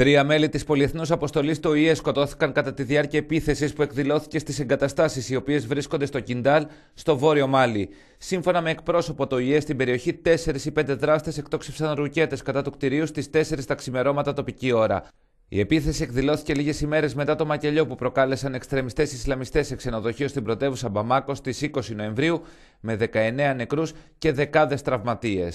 Τρία μέλη της πολυεθνούς αποστολής του ΙΕ σκοτώθηκαν κατά τη διάρκεια επίθεσης που εκδηλώθηκε στις εγκαταστάσεις οι οποίες βρίσκονται στο Κιντάλ, στο βόρειο Μάλι. Σύμφωνα με εκπρόσωπο του ΙΕ στην περιοχή, τέσσερις ή πέντε δράστες εκτόξευσαν ρουκέτες κατά του κτηρίου στις 4 τα ξημερώματα τοπική ώρα. Η επίθεση εκδηλώθηκε λίγες ημέρες μετά το μακελιό που προκάλεσαν εξτρεμιστές Ισλαμιστές σε ξενοδοχείο στην πρωτεύουσα Μπαμάκο στις 20 Νοεμβρίου, με 19 νεκρούς και δεκάδες τραυματίες.